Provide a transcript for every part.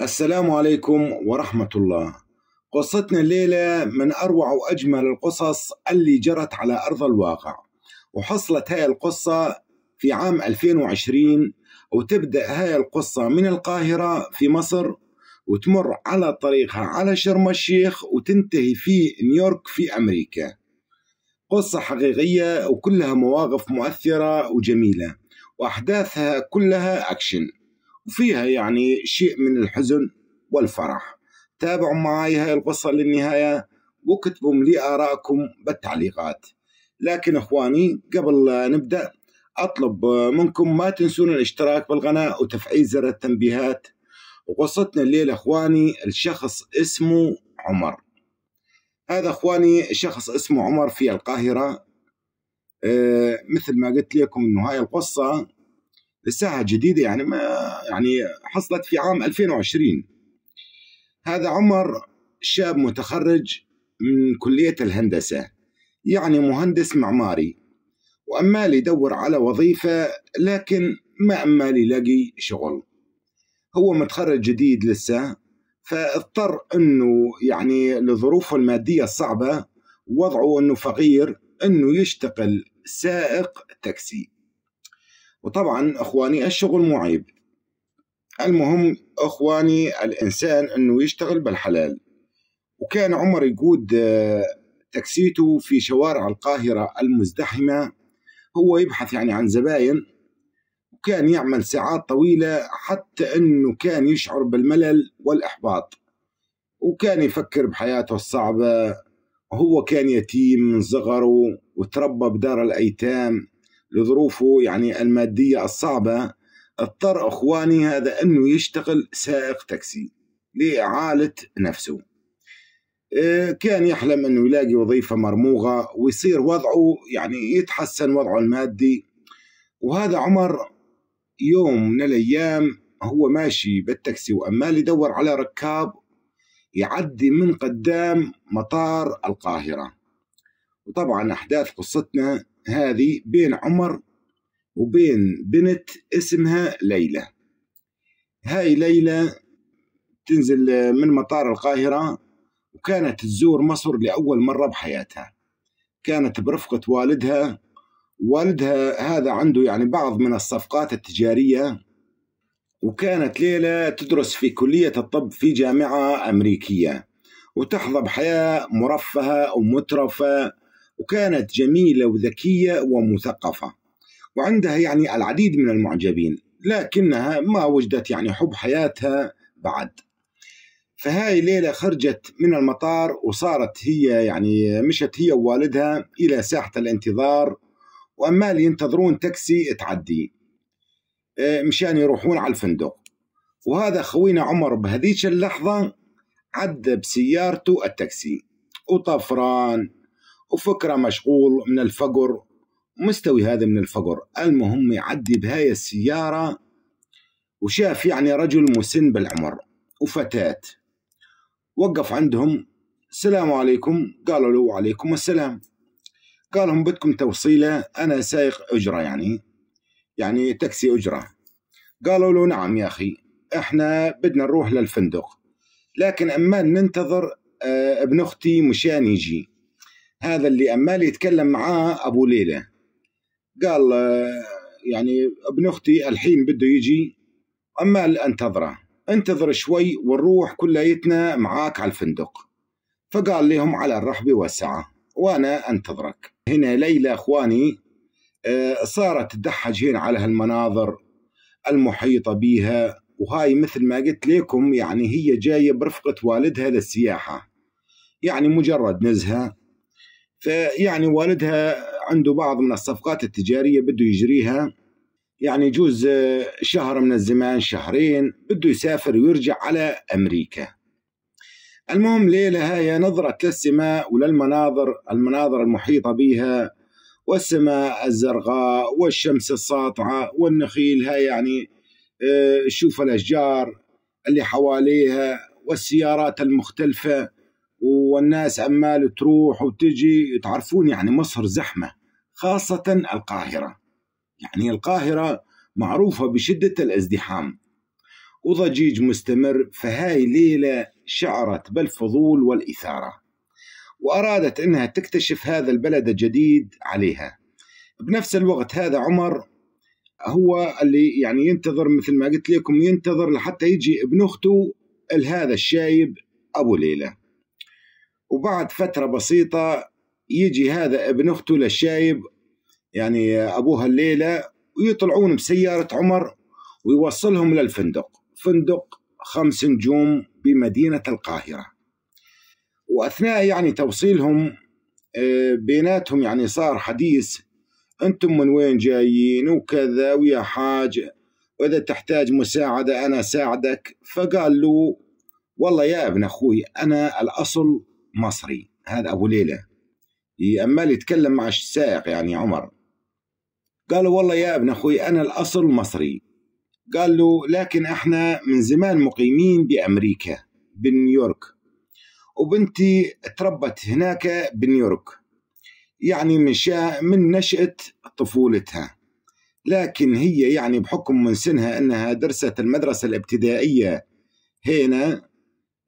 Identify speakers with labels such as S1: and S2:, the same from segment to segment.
S1: السلام عليكم ورحمة الله قصتنا الليلة من أروع وأجمل القصص اللي جرت على أرض الواقع وحصلت هاي القصة في عام 2020 وتبدأ هاي القصة من القاهرة في مصر وتمر على طريقها على شرم الشيخ وتنتهي في نيويورك في أمريكا قصة حقيقية وكلها مواقف مؤثرة وجميلة وأحداثها كلها أكشن وفيها يعني شيء من الحزن والفرح تابعوا معي هاي القصة للنهاية واكتبوا لي آراءكم بالتعليقات لكن إخواني قبل لا نبدأ أطلب منكم ما تنسون الاشتراك بالقناة وتفعيل زر التنبيهات وقصتنا الليلة إخواني الشخص اسمه عمر هذا إخواني شخص اسمه عمر في القاهرة آه، مثل ما قلت لكم أنه هاي القصة الساحه الجديده يعني ما يعني حصلت في عام 2020 هذا عمر شاب متخرج من كليه الهندسه يعني مهندس معماري وأمال يدور على وظيفة لكن ما أمال يلاقي شغل هو متخرج جديد لسه فاضطر أنه يعني لظروفه المادية الصعبة وضعه أنه فقير أنه يشتغل سائق تاكسي وطبعا اخواني الشغل مو عيب المهم اخواني الانسان انه يشتغل بالحلال وكان عمر يقود آه، تاكسيته في شوارع القاهره المزدحمه هو يبحث يعني عن زباين وكان يعمل ساعات طويله حتى انه كان يشعر بالملل والاحباط وكان يفكر بحياته الصعبه هو كان يتيم من صغره وتربى بدار الايتام لظروفه يعني المادية الصعبة اضطر اخواني هذا انه يشتغل سائق تاكسي لإعالة نفسه آه، كان يحلم انه يلاقي وظيفة مرموغة ويصير وضعه يعني يتحسن وضعه المادي وهذا عمر يوم من الايام هو ماشي بالتاكسي وامال يدور على ركاب يعدي من قدام مطار القاهرة وطبعا أحداث قصتنا هذه بين عمر وبين بنت اسمها ليلى هاي ليلى تنزل من مطار القاهرة وكانت تزور مصر لأول مرة بحياتها كانت برفقة والدها والدها هذا عنده يعني بعض من الصفقات التجارية وكانت ليلى تدرس في كلية الطب في جامعة أمريكية وتحظى بحياة مرفهة ومترفة وكانت جميلة وذكية ومثقفة وعندها يعني العديد من المعجبين لكنها ما وجدت يعني حب حياتها بعد فهاي ليلى خرجت من المطار وصارت هي يعني مشت هي ووالدها إلى ساحة الانتظار وأمال ينتظرون تاكسي تعدي آه، مشان يروحون على الفندق وهذا خوينا عمر بهذيك اللحظة عدى بسيارته التاكسي وطفران وفكرة مشغول من الفقر مستوي هذا من الفقر المهم يعدي بهاي السيارة وشاف يعني رجل مسن بالعمر وفتاة وقف عندهم السلام عليكم قالوا له وعليكم السلام قالهم بدكم توصيلة أنا سائق أجرة يعني يعني تاكسي أجرة قالوا له نعم يا أخي إحنا بدنا نروح للفندق لكن أما ننتظر آه، ابن أختي مشان يجي هذا اللي أمال يتكلم معاه أبو ليلى قال يعني ابن أختي الحين بده يجي أمال أنتظره انتظر شوي ونروح كليتنا معاك على الفندق فقال لهم على الرحب والسعة وأنا أنتظرك هنا ليلى أخواني آه، صارت تدحج هنا على هالمناظر المحيطة بيها وهاي مثل ما قلت لكم يعني هي جاية برفقة والدها للسياحة يعني مجرد نزهة فيعني والدها عنده بعض من الصفقات التجاريه بده يجريها يعني يجوز آه، شهر من الزمان شهرين بده يسافر ويرجع على امريكا المهم ليلة هاي نظرت للسماء وللمناظر المناظر المحيطة بها والسماء الزرقاء والشمس الساطعة والنخيل هاي يعني آه، شوف الأشجار اللي حواليها والسيارات المختلفة والناس عمال تروح وتجي تعرفون يعني مصر زحمة خاصة القاهرة يعني القاهرة معروفة بشدة الازدحام وضجيج مستمر فهاي ليلة شعرت بالفضول والإثارة وأرادت أنها تكتشف هذا البلد الجديد عليها بنفس الوقت هذا عمر هو اللي يعني ينتظر مثل ما قلت لكم ينتظر لحتى يجي ابن أخته لهذا الشايب أبو ليلى وبعد فترة بسيطة يجي هذا ابن أخته للشايب يعني أبوها الليلة ويطلعون بسيارة عمر ويوصلهم للفندق فندق خمس نجوم بمدينة القاهرة وأثناء يعني توصيلهم آه، بيناتهم يعني صار حديث أنتم من وين جايين وكذا ويا حاج وإذا تحتاج مساعدة أنا ساعدك فقال له والله يا ابن أخوي أنا الأصل مصري هذا ابو ليلى عمال يتكلم مع السائق يعني عمر قال والله يا ابن اخوي انا الاصل مصري قال له لكن احنا من زمان مقيمين بامريكا بنيويورك وبنتي تربت هناك بنيويورك يعني من شا من نشأة طفولتها لكن هي يعني بحكم من سنها انها درست المدرسة الابتدائية هنا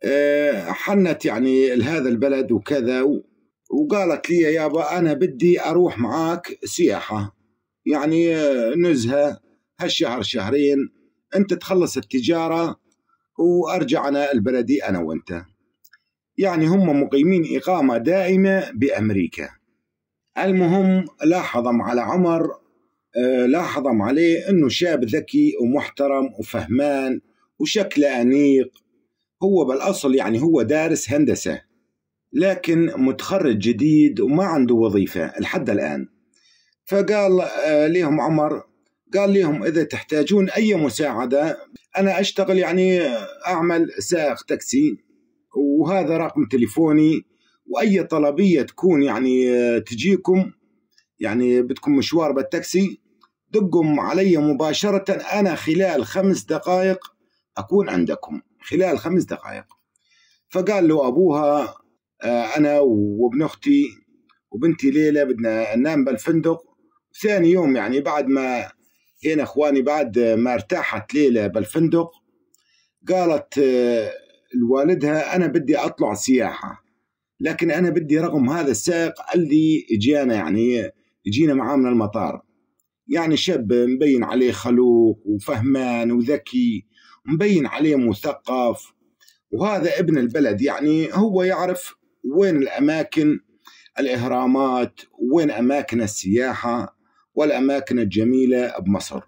S1: آه، حنت يعني لهذا البلد وكذا وقالت لي يابا أنا بدي أروح معاك سياحة يعني آه، نزهة هالشهر شهرين أنت تخلص التجارة وأرجع أنا البلدي أنا وأنت يعني هم مقيمين إقامة دائمة بأمريكا المهم لاحظم على عمر آه، لاحظم عليه أنه شاب ذكي ومحترم وفهمان وشكله أنيق هو بالأصل يعني هو دارس هندسة لكن متخرج جديد وما عنده وظيفة لحد الآن فقال آه، لهم عمر قال لهم إذا تحتاجون أي مساعدة أنا أشتغل يعني أعمل سائق تاكسي وهذا رقم تليفوني وأي طلبية تكون يعني آه، تجيكم يعني بدكم مشوار بالتاكسي دقوا علي مباشرة أنا خلال خمس دقائق أكون عندكم خلال خمس دقائق فقال له أبوها آه، أنا وابن أختي وبنتي ليلى بدنا ننام بالفندق ثاني يوم يعني بعد ما هنا اخواني بعد ما ارتاحت ليلى بالفندق قالت آه، لوالدها انا بدي اطلع سياحه لكن انا بدي رقم هذا السائق اللي اجانا يعني اجينا معاه من المطار يعني شاب مبين عليه خلوق وفهمان وذكي مبين عليه مثقف وهذا ابن البلد يعني هو يعرف وين الأماكن الإهرامات وين أماكن السياحة والأماكن الجميلة بمصر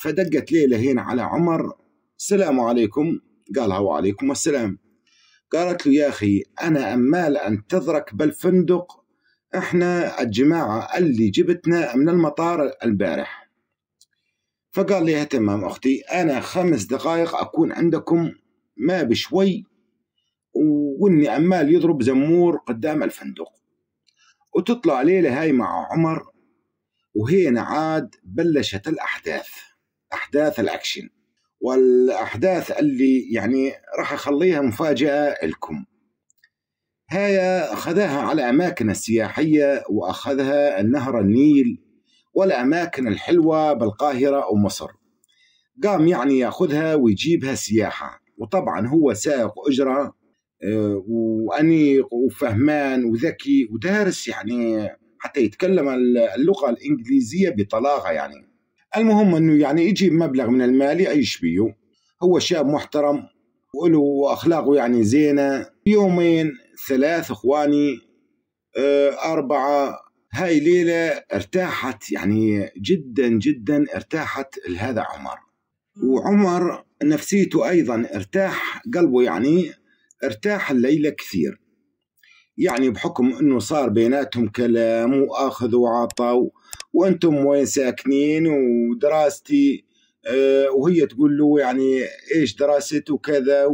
S1: فدقت ليلة هنا على عمر السلام عليكم قالها وعليكم السلام قالت له يا أخي أنا أمال أنتظرك بالفندق إحنا الجماعة اللي جبتنا من المطار البارح فقال لي تمام أختي أنا خمس دقائق أكون عندكم ما بشوي وإني عمال يضرب زمور قدام الفندق وتطلع ليلة هاي مع عمر وهنا عاد بلشت الأحداث أحداث الأكشن والأحداث اللي يعني راح أخليها مفاجأة لكم هاي أخذها على أماكن السياحية وأخذها النهر النيل والأماكن الحلوة بالقاهرة أو مصر قام يعني ياخذها ويجيبها سياحة وطبعا هو سائق أجرة آه، وأنيق وفهمان وذكي ودارس يعني حتى يتكلم اللغة الإنجليزية بطلاقة يعني المهم أنه يعني يجيب مبلغ من المال يعيش بيه هو شاب محترم وله أخلاقه يعني زينة يومين ثلاث إخواني آه، أربعة هاي ليلة ارتاحت يعني جدا جدا ارتاحت لهذا عمر وعمر نفسيته أيضا ارتاح قلبه يعني ارتاح الليلة كثير يعني بحكم أنه صار بيناتهم كلام وأخذ وعطى وأنتم وين ساكنين ودراستي آه، وهي تقول له يعني إيش دراست وكذا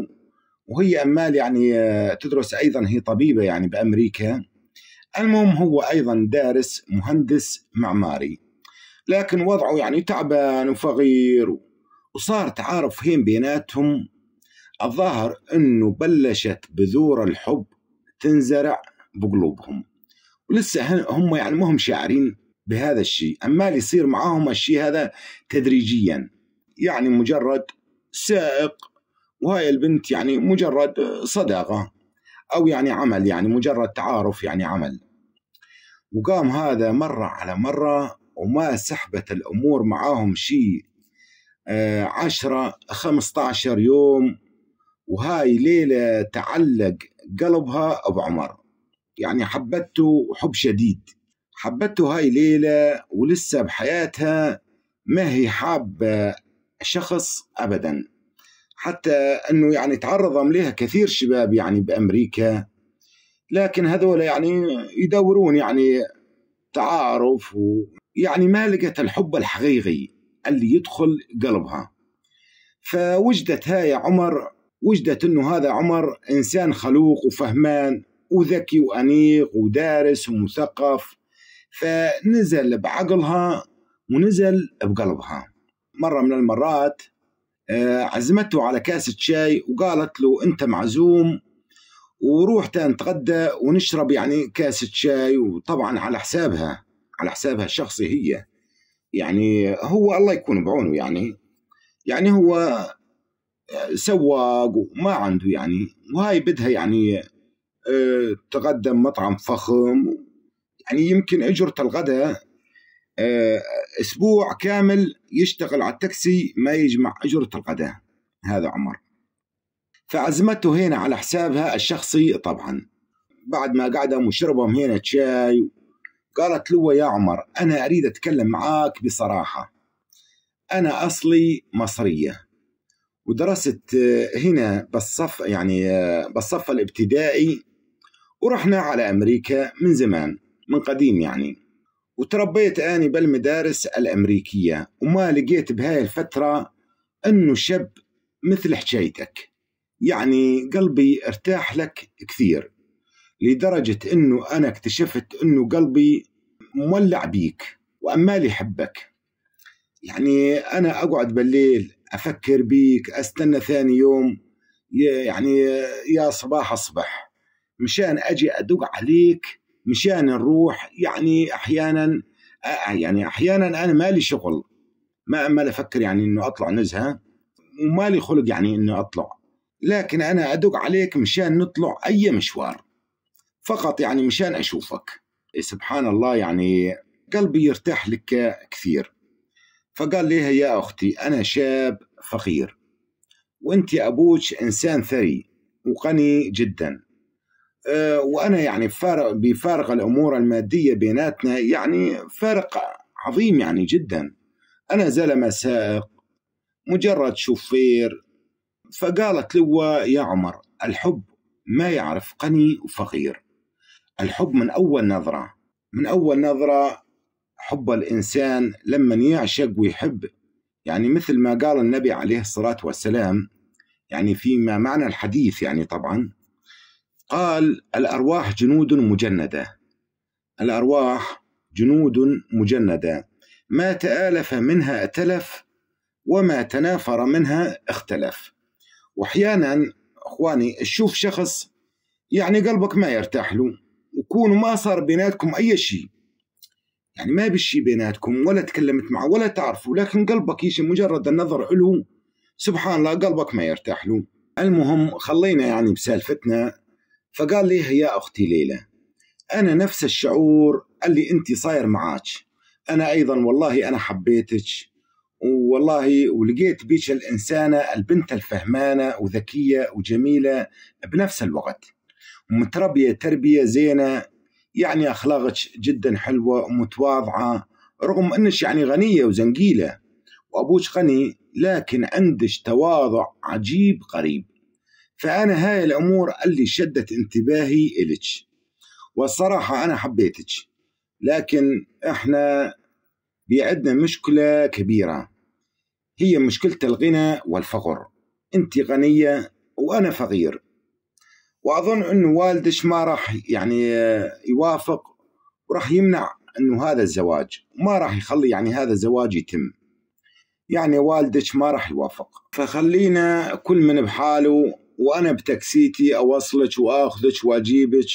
S1: وهي أمال يعني آه، تدرس أيضا هي طبيبة يعني بأمريكا المهم هو أيضا دارس مهندس معماري لكن وضعه يعني تعبان وفقير وصار تعارف هين بيناتهم الظاهر أنه بلشت بذور الحب تنزرع بقلوبهم ولسه هم يعني مهم شاعرين بهذا الشيء أما اللي يصير معاهم الشيء هذا تدريجيا يعني مجرد سائق وهاي البنت يعني مجرد صداقة أو يعني عمل يعني مجرد تعارف يعني عمل وقام هذا مرة على مرة وما سحبت الأمور معاهم شيء آه، عشرة خمسة عشر يوم وهاي ليلة تعلق قلبها أبو عمر يعني حبته حب شديد حبته هاي ليلة ولسه بحياتها ما هي حابة شخص أبدا حتى أنه يعني تعرض لها كثير شباب يعني بأمريكا لكن هذول يعني يدورون يعني تعارف و يعني ما لقت الحب الحقيقي اللي يدخل قلبها فوجدت هاي عمر وجدت انه هذا عمر انسان خلوق وفهمان وذكي وانيق ودارس ومثقف فنزل بعقلها ونزل بقلبها مره من المرات آه، عزمته على كاسه شاي وقالت له انت معزوم وروح نتغدى ونشرب يعني كاسة شاي وطبعا على حسابها على حسابها الشخصي هي يعني هو الله يكون بعونه يعني يعني هو آه، سواق وما عنده يعني وهاي بدها يعني آه، تقدم مطعم فخم يعني يمكن أجرة الغداء آه، أسبوع كامل يشتغل على التاكسي ما يجمع أجرة الغداء هذا عمر فعزمته هنا على حسابها الشخصي طبعا بعد ما قعدهم وشربهم هنا شاي قالت له يا عمر أنا أريد أتكلم معاك بصراحة أنا أصلي مصرية ودرست هنا بالصف يعني بالصف الابتدائي ورحنا على أمريكا من زمان من قديم يعني وتربيت أني بالمدارس الأمريكية وما لقيت بهاي الفترة أنه شاب مثل حجيتك يعني قلبي ارتاح لك كثير لدرجة أنه أنا اكتشفت أنه قلبي مولع بيك وأمال يحبك يعني أنا أقعد بالليل أفكر بيك أستنى ثاني يوم يعني يا صباح الصبح مشان أجي أدق عليك مشان نروح يعني أحيانا يعني أحيانا أنا مالي شغل ما أمال أفكر يعني أنه أطلع نزهة ومالي خلق يعني أنه أطلع لكن أنا أدق عليك مشان نطلع أي مشوار فقط يعني مشان أشوفك إيه، سبحان الله يعني قلبي يرتاح لك كثير فقال لها يا أختي أنا شاب فقير وأنت أبوش إنسان ثري وغني جدا أه وأنا يعني فارق بفارق الأمور المادية بيناتنا يعني فارق عظيم يعني جدا أنا زلمة سائق مجرد شوفير فقالت له يا عمر الحب ما يعرف قني وفقير الحب من أول نظرة من أول نظرة حب الإنسان لما يعشق ويحب يعني مثل ما قال النبي عليه الصلاة والسلام يعني فيما معنى الحديث يعني طبعا قال الأرواح جنود مجندة الأرواح جنود مجندة ما تآلف منها أتلف وما تنافر منها اختلف واحيانا اخواني تشوف شخص يعني قلبك ما يرتاح له وكون ما صار بيناتكم اي شيء يعني ما بشي بيناتكم ولا تكلمت معه ولا تعرفه لكن قلبك يشي مجرد النظر له سبحان الله قلبك ما يرتاح له المهم خلينا يعني بسالفتنا فقال لي يا اختي ليلى انا نفس الشعور اللي انت صاير معاك انا ايضا والله انا حبيتك والله ولقيت بيش الإنسانة البنت الفهمانة وذكية وجميلة بنفس الوقت ومتربية تربية زينة يعني أخلاقك جدا حلوة ومتواضعة رغم أنش يعني غنية وزنقيلة وأبوك غني لكن عندش تواضع عجيب قريب فأنا هاي الأمور اللي شدت انتباهي إلك والصراحة أنا حبيتك لكن إحنا عندنا مشكلة كبيرة هي مشكلة الغنى والفقر أنت غنية وأنا فقير وأظن أن والدش ما راح يعني يوافق وراح يمنع أنه هذا الزواج ما راح يخلي يعني هذا الزواج يتم يعني والدك ما راح يوافق فخلينا كل من بحاله وأنا بتكسيتي أوصلك وآخذك وأجيبك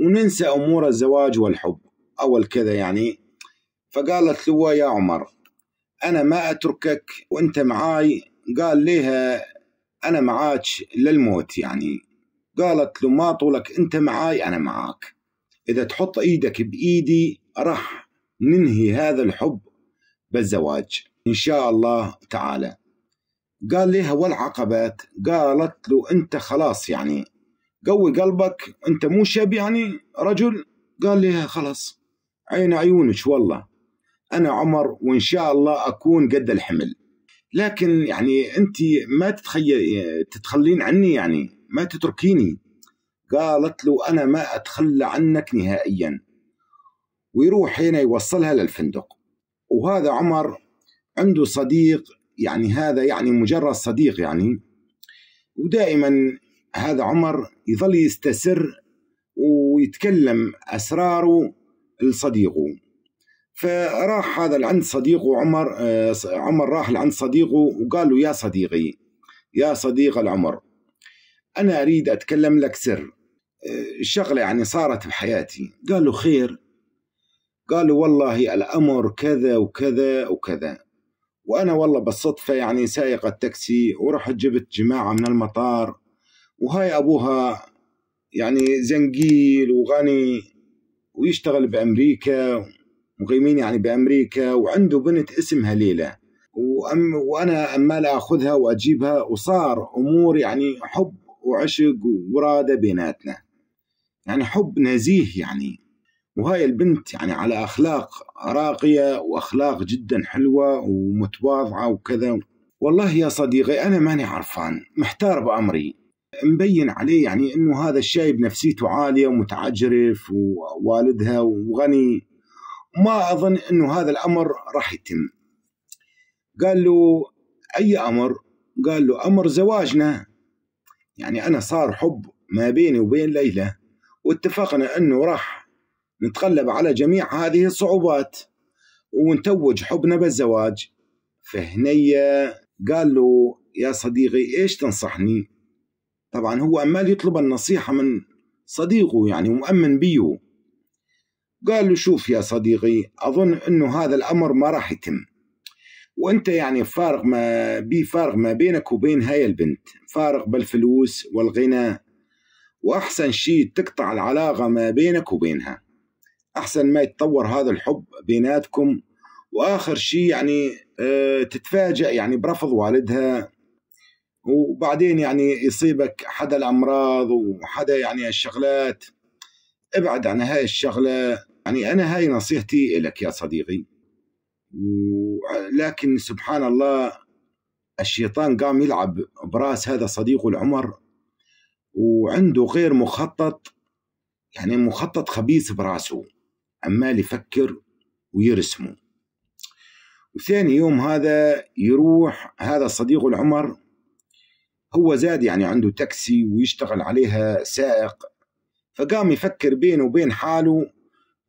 S1: وننسى أمور الزواج والحب أول كذا يعني فقالت له يا عمر أنا ما أتركك وأنت معاي قال لها أنا معاك للموت يعني قالت له ما طولك أنت معاي أنا معاك إذا تحط إيدك بإيدي راح ننهي هذا الحب بالزواج إن شاء الله تعالى قال لها والعقبات قالت له أنت خلاص يعني قوي قلبك أنت مو شاب يعني رجل قال لها خلاص عين عيونك والله انا عمر وان شاء الله اكون قد الحمل لكن يعني انت ما تتخيل تتخلين عني يعني ما تتركيني قالت له انا ما اتخلى عنك نهائيا ويروح هنا يوصلها للفندق وهذا عمر عنده صديق يعني هذا يعني مجرد صديق يعني ودائما هذا عمر يظل يستسر ويتكلم اسراره لصديقه فراح هذا لعند صديقه عمر آه، عمر راح لعند صديقه وقال له يا صديقي يا صديق العمر أنا أريد أتكلم لك سر آه، شغلة يعني صارت بحياتي قال له خير قال له والله الأمر كذا وكذا وكذا وأنا والله بالصدفة يعني سايق التاكسي ورحت جبت جماعة من المطار وهاي أبوها يعني زنقيل وغني ويشتغل بأمريكا مقيمين يعني بامريكا وعنده بنت اسمها ليلى وأم وانا عمال اخذها واجيبها وصار امور يعني حب وعشق وراده بيناتنا يعني حب نزيه يعني وهاي البنت يعني على اخلاق راقيه واخلاق جدا حلوه ومتواضعه وكذا والله يا صديقي انا ماني عرفان محتار بامري مبين عليه يعني انه هذا الشايب نفسيته عاليه ومتعجرف ووالدها وغني ما اظن انه هذا الامر راح يتم قال له اي امر قال له امر زواجنا يعني انا صار حب ما بيني وبين ليلى واتفقنا انه راح نتغلب على جميع هذه الصعوبات ونتوج حبنا بالزواج فهنية قال له يا صديقي ايش تنصحني طبعا هو عمال يطلب النصيحة من صديقه يعني ومؤمن بيه قال له شوف يا صديقي أظن أنه هذا الأمر ما راح يتم وانت يعني فارغ ما بي فارغ ما بينك وبين هاي البنت فارغ بالفلوس والغنى واحسن شيء تقطع العلاقه ما بينك وبينها احسن ما يتطور هذا الحب بيناتكم واخر شيء يعني آه، تتفاجئ يعني برفض والدها وبعدين يعني يصيبك حدا الامراض وحدا يعني الشغلات ابعد عن هاي الشغله يعني أنا هاي نصيحتي لك يا صديقي ولكن سبحان الله الشيطان قام يلعب براس هذا صديقه العمر وعنده غير مخطط يعني مخطط خبيث براسه عمال يفكر ويرسمه وثاني يوم هذا يروح هذا صديق العمر هو زاد يعني عنده تاكسي ويشتغل عليها سائق فقام يفكر بينه وبين حاله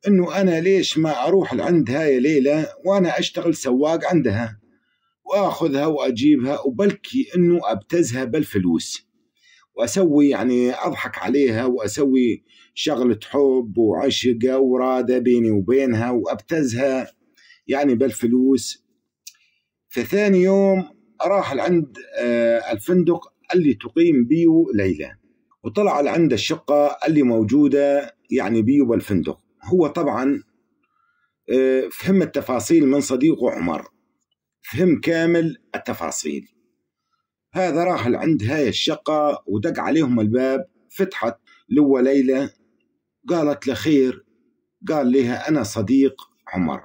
S1: انه انا ليش ما اروح لعند هاي ليلى وانا اشتغل سواق عندها واخذها واجيبها وبلكي انه ابتزها بالفلوس واسوي يعني اضحك عليها واسوي شغله حب وعشقه وراده بيني وبينها وابتزها يعني بالفلوس فثاني يوم راح لعند آه، الفندق اللي تقيم بيه ليلى وطلع لعند الشقه اللي موجوده يعني بيه بالفندق هو طبعا آه، فهم التفاصيل من صديقه عمر فهم كامل التفاصيل هذا راح لعند هاي الشقة ودق عليهم الباب فتحت لو ليلى قالت له خير قال لها أنا صديق عمر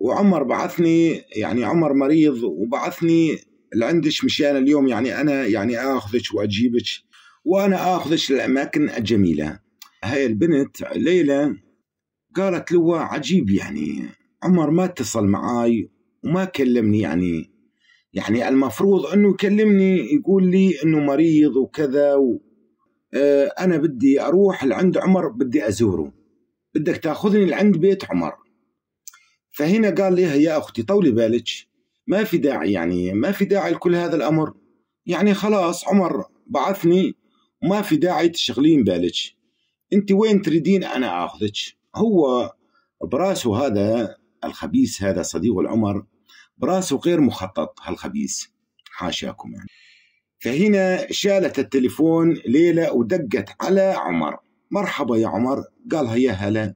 S1: وعمر بعثني يعني عمر مريض وبعثني لعندش مشان اليوم يعني أنا يعني آخذش وأجيبش وأنا آخذش للأماكن الجميلة هاي البنت ليلى قالت لوا عجيب يعني عمر ما اتصل معاي وما كلمني يعني يعني المفروض انه يكلمني يقول لي انه مريض وكذا و آه، انا بدي اروح لعند عمر بدي ازوره بدك تاخذني لعند بيت عمر فهنا قال لها يا اختي طولي بالك ما في داعي يعني ما في داعي لكل هذا الامر يعني خلاص عمر بعثني وما في داعي تشغلين بالك انت وين تريدين انا اخذك هو براسه هذا الخبيث هذا صديق العمر براسه غير مخطط هالخبيث حاشاكم يعني فهنا شالت التليفون ليلى ودقت على عمر مرحبا يا عمر قالها يا هلا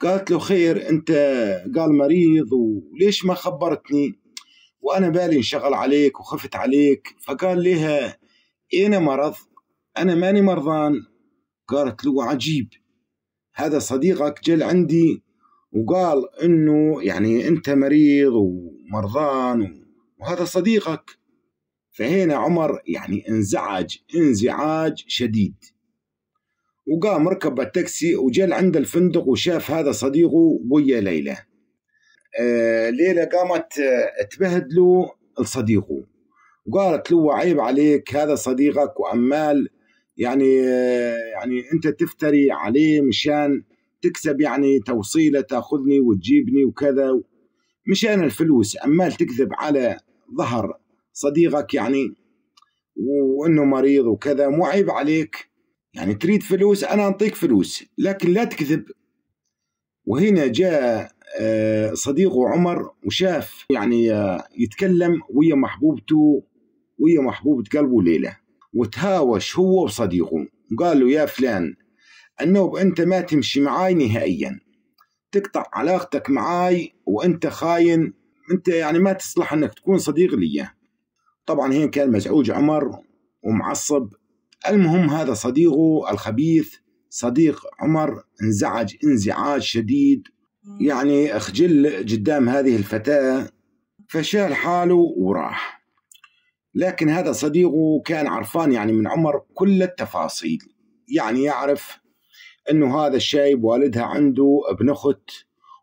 S1: قالت له خير انت قال مريض وليش ما خبرتني وانا بالي انشغل عليك وخفت عليك فقال لها انا مرض انا ماني مرضان قالت له عجيب هذا صديقك جل عندي وقال انه يعني انت مريض ومرضان وهذا صديقك فهنا عمر يعني انزعج انزعاج شديد وقام ركب التاكسي وجل عند الفندق وشاف هذا صديقه ويا ليلى آه ليلى قامت آه، تبهدله لصديقه وقالت له عيب عليك هذا صديقك وعمال يعني يعني انت تفتري عليه مشان تكسب يعني توصيله تاخذني وتجيبني وكذا مشان الفلوس عمال تكذب على ظهر صديقك يعني وانه مريض وكذا مو عيب عليك يعني تريد فلوس انا انطيك فلوس لكن لا تكذب وهنا جاء آه، صديقه عمر وشاف يعني آه، يتكلم ويا محبوبته ويا محبوبة قلبه ليلى وتهاوش هو وصديقه وقال له يا فلان النوب أنت ما تمشي معاي نهائيا تقطع علاقتك معاي وأنت خاين أنت يعني ما تصلح أنك تكون صديق لي طبعا هنا كان مزعوج عمر ومعصب المهم هذا صديقه الخبيث صديق عمر انزعج انزعاج شديد يعني خجل قدام هذه الفتاة فشال حاله وراح لكن هذا صديقه كان عرفان يعني من عمر كل التفاصيل يعني يعرف انه هذا الشايب والدها عنده ابن اخت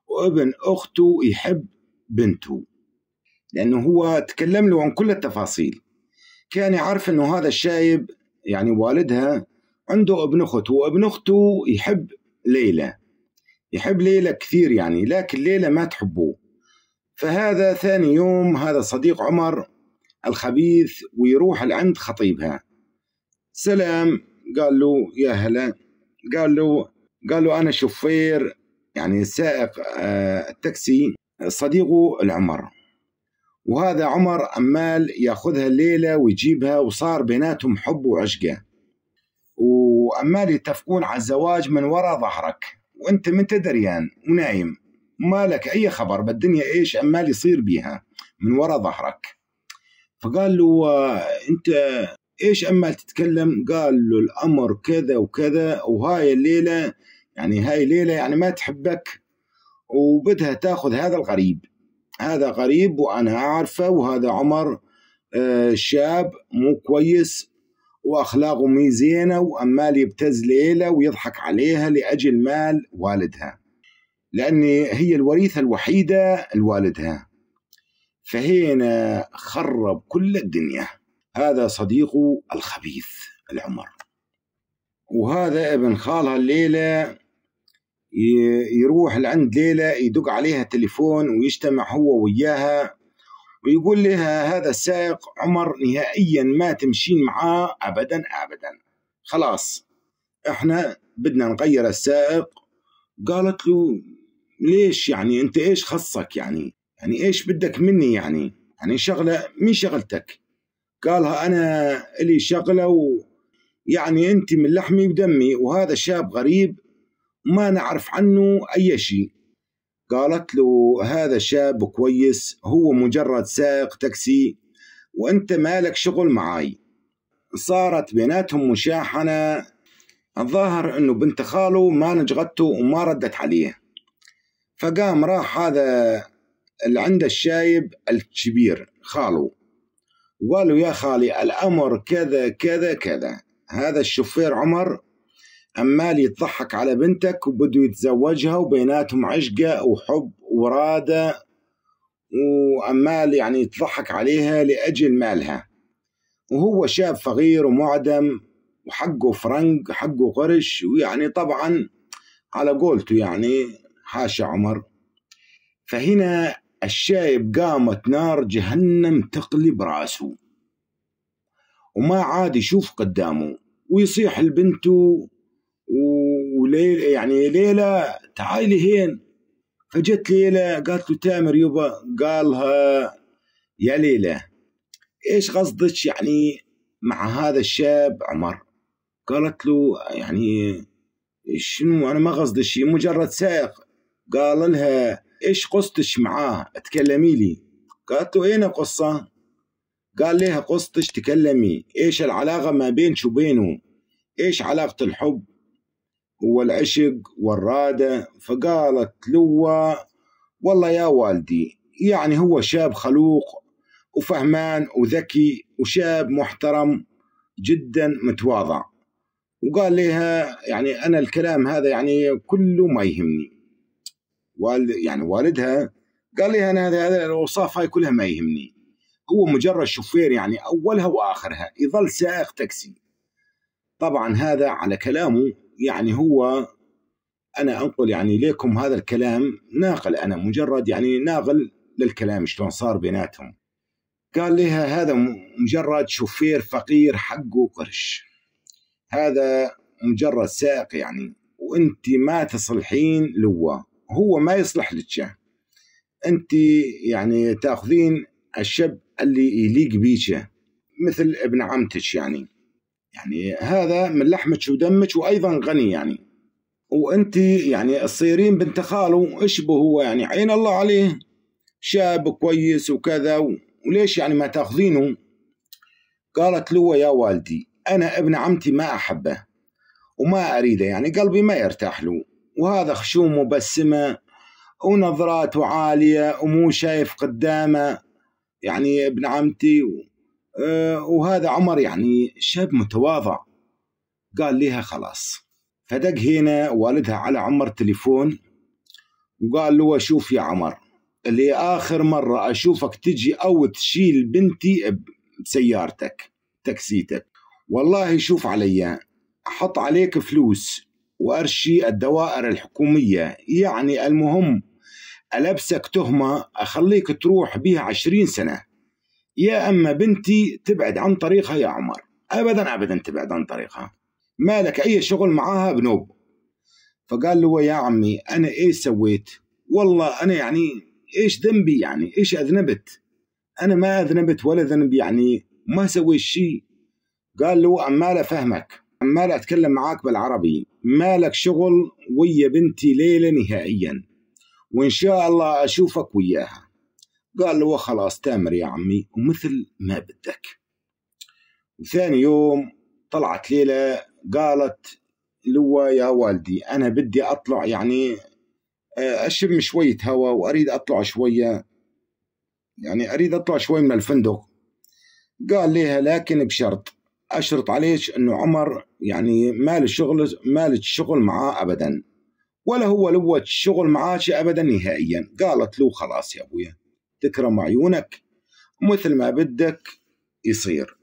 S1: وابن اخته يحب بنته لانه هو تكلم له عن كل التفاصيل كان يعرف انه هذا الشايب يعني والدها عنده ابن اخت وابن اخته يحب ليلى يحب ليلى كثير يعني لكن ليلى ما تحبه فهذا ثاني يوم هذا صديق عمر الخبيث ويروح لعند خطيبها سلام قال له يا هلا قال له قال له أنا شوفير يعني سائق آه، التاكسي صديقه العمر وهذا عمر عمال ياخذها الليله ويجيبها وصار بيناتهم حب وعشقه وعمال يتفقون على الزواج من وراء ظهرك وانت من تدريان ونايم ما لك اي خبر بالدنيا ايش عمال يصير بيها من وراء ظهرك فقال له انت ايش اما تتكلم قال له الامر كذا وكذا وهاي الليله يعني هاي ليله يعني ما تحبك وبدها تاخذ هذا الغريب هذا غريب وانا عارفه وهذا عمر آه، شاب مو كويس واخلاقه مي زينه وامال يبتز ليله ويضحك عليها لاجل مال والدها لاني هي الوريثه الوحيده لوالدها فهنا خرب كل الدنيا هذا صديقه الخبيث العمر وهذا ابن خالها الليلة يروح لعند ليلى يدق عليها تليفون ويجتمع هو وياها ويقول لها هذا السائق عمر نهائيا ما تمشين معاه ابدا ابدا خلاص احنا بدنا نغير السائق قالت له ليش يعني انت ايش خصك يعني يعني ايش بدك مني يعني يعني شغله مين شغلتك قالها انا لي شغله يعني انت من لحمي ودمي وهذا شاب غريب ما نعرف عنه اي شيء قالت له هذا شاب كويس هو مجرد سائق تاكسي وانت مالك شغل معاي صارت بيناتهم مشاحنة الظاهر انه بنت خاله ما نجغته وما ردت عليه فقام راح هذا اللي عنده الشايب الكبير وقال وقالوا يا خالي الأمر كذا كذا كذا هذا الشوفير عمر عمال يتضحك على بنتك وبدو يتزوجها وبيناتهم عشقة وحب ورادة وعمال يعني يتضحك عليها لأجل مالها وهو شاب صغير ومعدم وحقه فرنك حقه قرش ويعني طبعا على قولته يعني حاشا عمر فهنا الشايب قامت نار جهنم تقلب راسه وما عاد يشوف قدامه ويصيح لبنته وليلى يعني ليلى تعالي هين فجت ليلى قالت له تامر يبا قالها يا ليلى ايش قصدك يعني مع هذا الشاب عمر قالت له يعني شنو انا ما قصدي شيء مجرد سائق قال لها ايش قصتش معاه اتكلمي لي قالت له اين قصة قال لها قصتش تكلمي ايش العلاقة ما بينش وبينه ايش علاقة الحب والعشق والرادة فقالت له والله يا والدي يعني هو شاب خلوق وفهمان وذكي وشاب محترم جدا متواضع وقال لها يعني انا الكلام هذا يعني كله ما يهمني وال يعني والدها قال لي انا هذا الاوصاف هاي كلها ما يهمني هو مجرد شوفير يعني اولها واخرها يظل سائق تاكسي طبعا هذا على كلامه يعني هو انا انقل يعني اليكم هذا الكلام ناقل انا مجرد يعني ناقل للكلام شلون صار بيناتهم قال لها هذا مجرد شوفير فقير حقه قرش هذا مجرد سائق يعني وانت ما تصلحين لوا هو ما يصلح لك انت يعني تاخذين الشاب اللي يليق بيك مثل ابن عمتك يعني يعني هذا من لحمك ودمك وايضا غني يعني وانت يعني تصيرين بنت خاله اشبه هو يعني عين الله عليه شاب كويس وكذا وليش يعني ما تاخذينه قالت له يا والدي انا ابن عمتي ما احبه وما اريده يعني قلبي ما يرتاح له وهذا خشوم مبسمة ونظراته عالية ومو شايف قدامه يعني ابن عمتي آه، وهذا عمر يعني شاب متواضع قال ليها خلاص فدق هنا والدها على عمر تليفون وقال له أشوف يا عمر اللي آخر مرة أشوفك تجي أو تشيل بنتي بسيارتك تاكسيتك والله شوف علي حط عليك فلوس وأرشي الدوائر الحكومية يعني المهم ألبسك تهمة أخليك تروح بها عشرين سنة يا أما بنتي تبعد عن طريقها يا عمر أبدا أبدا تبعد عن طريقها ما لك أي شغل معاها بنوب فقال له يا عمي أنا إيش سويت والله أنا يعني إيش ذنبي يعني إيش أذنبت أنا ما أذنبت ولا ذنب يعني ما سويت شيء قال له أما لا فهمك عمال اتكلم معاك بالعربي مالك شغل ويا بنتي ليلة نهائيا وان شاء الله اشوفك وياها قال له خلاص تامر يا عمي ومثل ما بدك وثاني يوم طلعت ليلى قالت لو يا والدي انا بدي اطلع يعني آه، اشم شويه هواء واريد اطلع شويه يعني اريد اطلع شوي من الفندق قال لها لكن بشرط اشرط عليك انه عمر يعني ما الشغل ما الشغل معاه ابدا ولا هو لوت الشغل معاك ابدا نهائيا قالت له خلاص يا ابويا تكرم عيونك مثل ما بدك يصير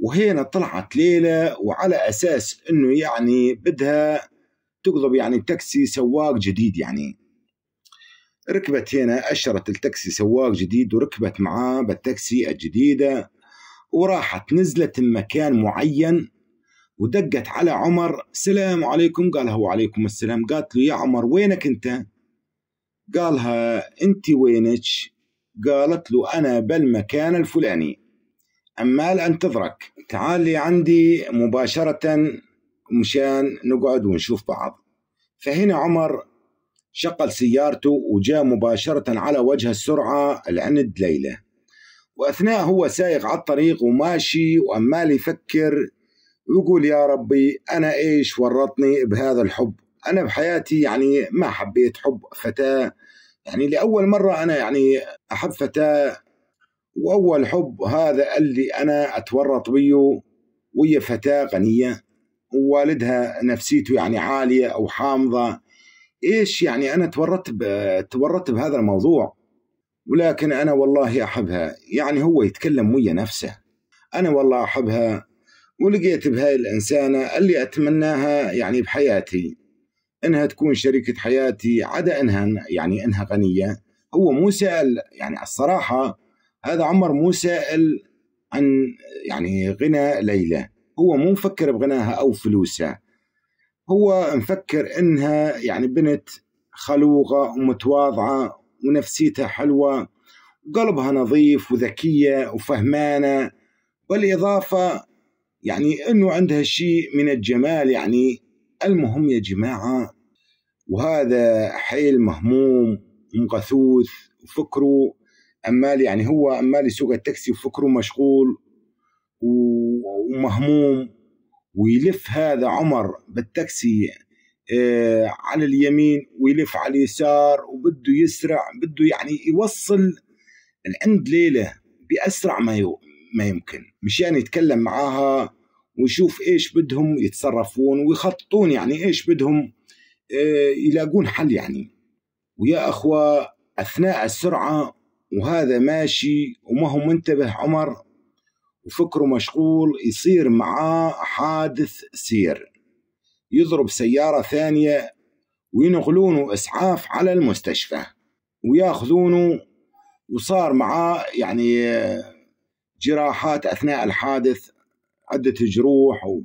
S1: وهنا طلعت ليلى وعلى اساس انه يعني بدها تقلب يعني تاكسي سواق جديد يعني ركبت هنا أشرت التاكسي سواق جديد وركبت معاه بالتاكسي الجديدة وراحت نزلت مكان معين ودقت على عمر سلام عليكم قالها وعليكم السلام قالت له يا عمر وينك انت قالها انت وينك قالت له انا بالمكان الفلاني امال انتظرك تعال لي عندي مباشره مشان نقعد ونشوف بعض فهنا عمر شقل سيارته وجاء مباشرة على وجه السرعة لعند ليلى واثناء هو سايق على الطريق وماشي وعمال يفكر ويقول يا ربي انا ايش ورطني بهذا الحب انا بحياتي يعني ما حبيت حب فتاه يعني لاول مره انا يعني احب فتاه واول حب هذا اللي انا اتورط بيه وهي فتاه غنيه ووالدها نفسيته يعني عاليه او حامضه ايش يعني انا تورطت تورطت بهذا الموضوع ولكن أنا والله أحبها يعني هو يتكلم ويا نفسه أنا والله أحبها ولقيت بهاي الإنسانة اللي أتمناها يعني بحياتي إنها تكون شريكة حياتي عدا إنها يعني إنها غنية هو مو سأل يعني الصراحة هذا عمر مو سأل عن يعني غنى ليلى هو مو مفكر بغناها أو فلوسها هو مفكر إنها يعني بنت خلوقة ومتواضعة ونفسيتها حلوة وقلبها نظيف وذكية وفهمانة بالإضافة يعني أنه عندها شيء من الجمال يعني المهم يا جماعة وهذا حيل مهموم ومغثوث وفكره أمال يعني هو أمال يسوق التاكسي وفكره مشغول ومهموم ويلف هذا عمر بالتاكسي آه، على اليمين ويلف على اليسار وبده يسرع بده يعني يوصل لعند ليله باسرع ما يو ما يمكن مشان يعني يتكلم معاها ويشوف ايش بدهم يتصرفون ويخططون يعني ايش بدهم آه، يلاقون حل يعني ويا اخوه اثناء السرعه وهذا ماشي وما هو منتبه عمر وفكره مشغول يصير معاه حادث سير يضرب سيارة ثانية وينقلونه إسعاف على المستشفى وياخذونه وصار معاه يعني آه، جراحات أثناء الحادث عدة جروح و...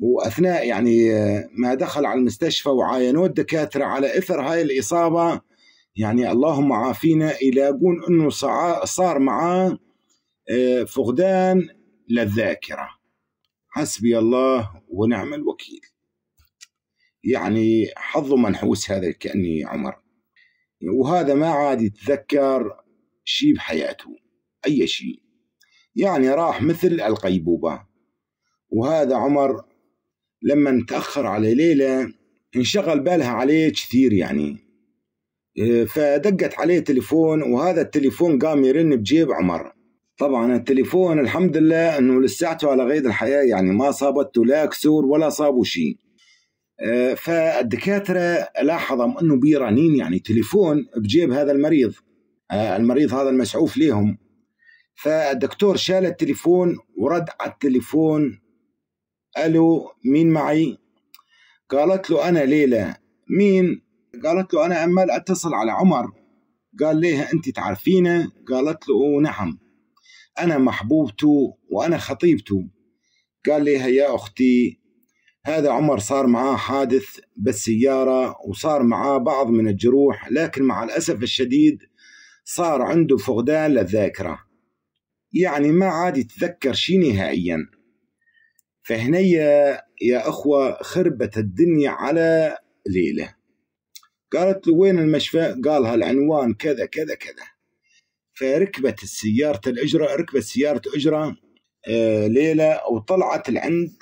S1: وأثناء يعني آه، ما دخل على المستشفى وعاينوه الدكاترة على إثر هاي الإصابة يعني اللهم عافينا يلاقون أنه صار معاه آه، فقدان للذاكرة حسبي الله ونعم الوكيل يعني حظه منحوس هذا كأني عمر وهذا ما عاد يتذكر شيء بحياته أي شيء يعني راح مثل القيبوبة وهذا عمر لما تأخر على ليلى انشغل بالها عليه كثير يعني فدقت عليه تليفون وهذا التليفون قام يرن بجيب عمر طبعا التليفون الحمد لله انه لساته على قيد الحياه يعني ما صابته لا كسور ولا صابه شيء آه، فالدكاتره لاحظوا انه بيرانين يعني تليفون بجيب هذا المريض آه، المريض هذا المسعوف ليهم فالدكتور شال التليفون ورد على التليفون الو مين معي قالت له انا ليلى مين قالت له انا عمال اتصل على عمر قال ليها انت تعرفينه قالت له نعم انا محبوبته وانا خطيبته قال لها يا اختي هذا عمر صار معاه حادث بالسيارة وصار معاه بعض من الجروح لكن مع الأسف الشديد صار عنده فقدان للذاكرة يعني ما عاد يتذكر شي نهائيا فهني يا أخوة خربت الدنيا على ليلة قالت له وين المشفى قالها العنوان كذا كذا كذا فركبت سيارة الأجرة ركبت سيارة أجرة آه، ليلة وطلعت لعند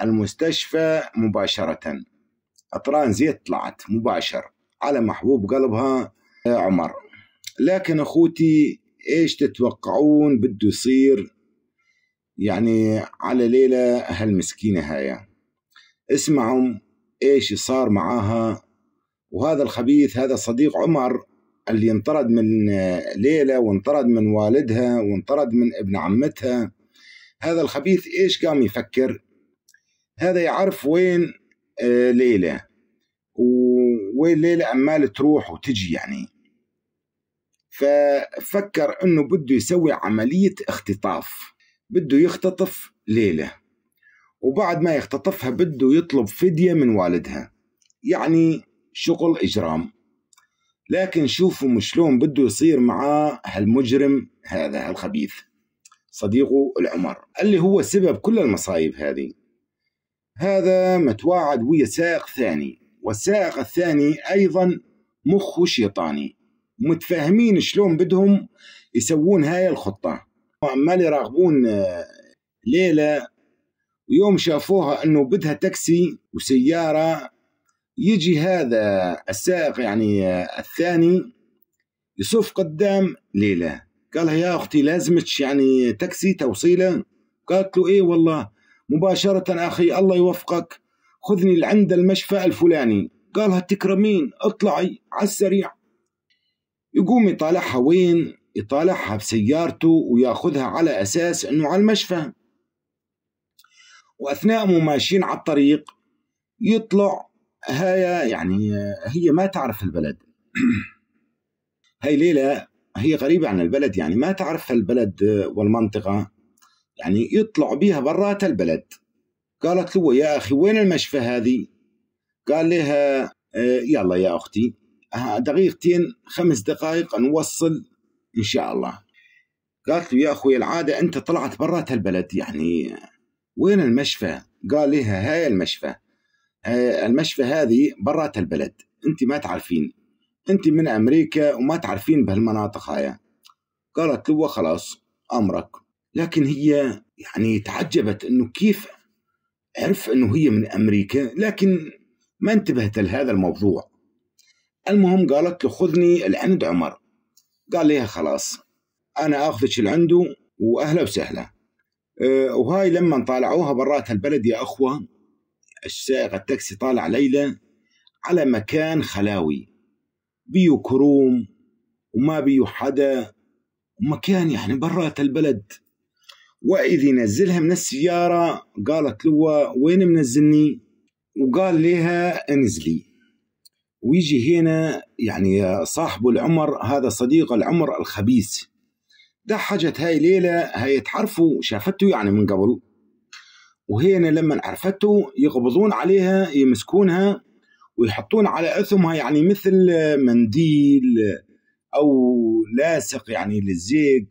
S1: المستشفى مباشرة ترانزيت طلعت مباشر على محبوب قلبها عمر لكن أخوتي إيش تتوقعون بده يصير يعني على ليلة هالمسكينة هاي اسمعوا إيش صار معاها وهذا الخبيث هذا صديق عمر اللي انطرد من ليلى وانطرد من والدها وانطرد من ابن عمتها هذا الخبيث ايش قام يفكر هذا يعرف وين آه، ليلى وين ليلى عمال تروح وتجي يعني ففكر انه بده يسوي عملية اختطاف بده يختطف ليلى وبعد ما يختطفها بده يطلب فدية من والدها يعني شغل إجرام لكن شوفوا مشلون بده يصير معاه هالمجرم هذا الخبيث صديقه العمر اللي هو سبب كل المصايب هذه هذا متواعد ويا سائق ثاني والسائق الثاني أيضا مخه شيطاني متفاهمين شلون بدهم يسوون هاي الخطة وعمال يراقبون آه، ليلى ويوم شافوها انه بدها تاكسي وسيارة يجي هذا السائق يعني آه، الثاني يصف قدام ليلى قالها يا اختي لازمتش يعني تاكسي توصيله قالت له ايه والله مباشرة أخي الله يوفقك خذني لعند المشفى الفلاني قالها تكرمين اطلعي على السريع يقوم يطالعها وين يطالعها بسيارته وياخذها على أساس أنه على المشفى وأثناء مو ماشيين على الطريق يطلع هيا يعني هي ما تعرف البلد هاي ليلى هي غريبة عن البلد يعني ما تعرف البلد والمنطقة يعني يطلعوا بها برات البلد قالت له يا أخي وين المشفى هذه قال لها آه، يلا يا أختي آه، دقيقتين خمس دقائق نوصل إن شاء الله قالت له يا أخوي العادة أنت طلعت برات البلد يعني وين المشفى قال لها هاي المشفى المشفى هذه برات البلد أنت ما تعرفين أنت من أمريكا وما تعرفين بهالمناطق هاي قالت له خلاص أمرك لكن هي يعني تعجبت انه كيف عرف انه هي من امريكا لكن ما انتبهت لهذا الموضوع المهم قالت له خذني لعند عمر قال لها خلاص انا اخذك لعنده واهلا وسهلا أه وهاي لما طالعوها برات البلد يا اخوه السائق التاكسي طالع ليلى على مكان خلاوي بيو كروم وما بيو حدا ومكان يعني برات البلد واذ ينزلها من السياره قالت له وين منزلني وقال لها انزلي ويجي هنا يعني صاحب العمر هذا صديق العمر الخبيث ده حجت هاي ليلة هاي تعرفوا شافته يعني من قبل وهنا لما عرفته يقبضون عليها يمسكونها ويحطون على اثمها يعني مثل منديل او لاصق يعني للزيق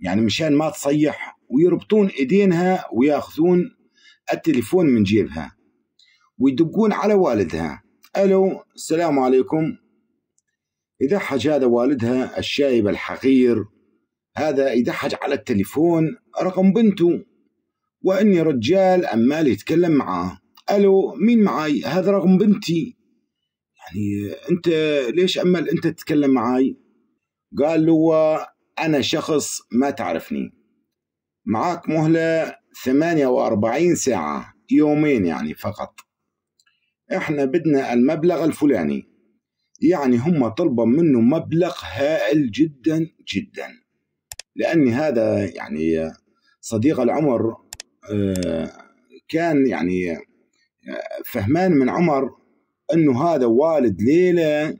S1: يعني مشان ما تصيح ويربطون ايدينها وياخذون التليفون من جيبها ويدقون على والدها الو السلام عليكم يدحج هذا والدها الشايب الحقير هذا يدحج على التليفون رقم بنته واني رجال عمال يتكلم معاه الو مين معاي هذا رقم بنتي يعني انت ليش امال انت تتكلم معاي قال له أنا شخص ما تعرفني معاك مهلة 48 ساعة يومين يعني فقط احنا بدنا المبلغ الفلاني يعني هم طلبوا منه مبلغ هائل جدا جدا لأني هذا يعني صديق العمر آه، كان يعني آه، فهمان من عمر انه هذا والد ليلة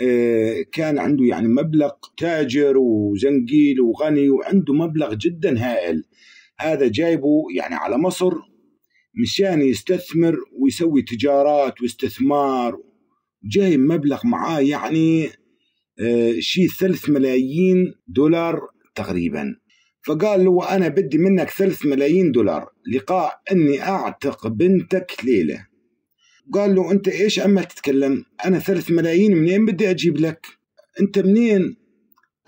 S1: آه، كان عنده يعني مبلغ تاجر وزنقيل وغني وعنده مبلغ جدا هائل هذا جايبه يعني على مصر مشان يستثمر ويسوي تجارات واستثمار جاي مبلغ معاه يعني آه، شيء ثلث ملايين دولار تقريبا فقال له أنا بدي منك ثلث ملايين دولار لقاء أني أعتق بنتك ليلة قال له انت ايش عمال تتكلم انا ثلاث ملايين منين بدي اجيب لك انت منين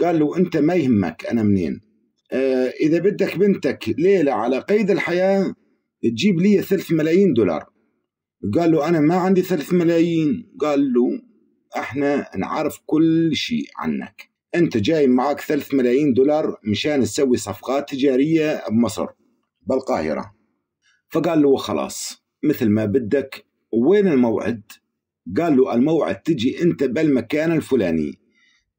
S1: قال له انت ما يهمك انا منين اه اذا بدك بنتك ليلة على قيد الحياة تجيب لي ثلاث ملايين دولار قال له انا ما عندي ثلاث ملايين قال له احنا نعرف كل شيء عنك انت جاي معك ثلاث ملايين دولار مشان تسوي صفقات تجارية بمصر بالقاهرة فقال له خلاص مثل ما بدك وين الموعد قال له الموعد تجي انت بالمكان الفلاني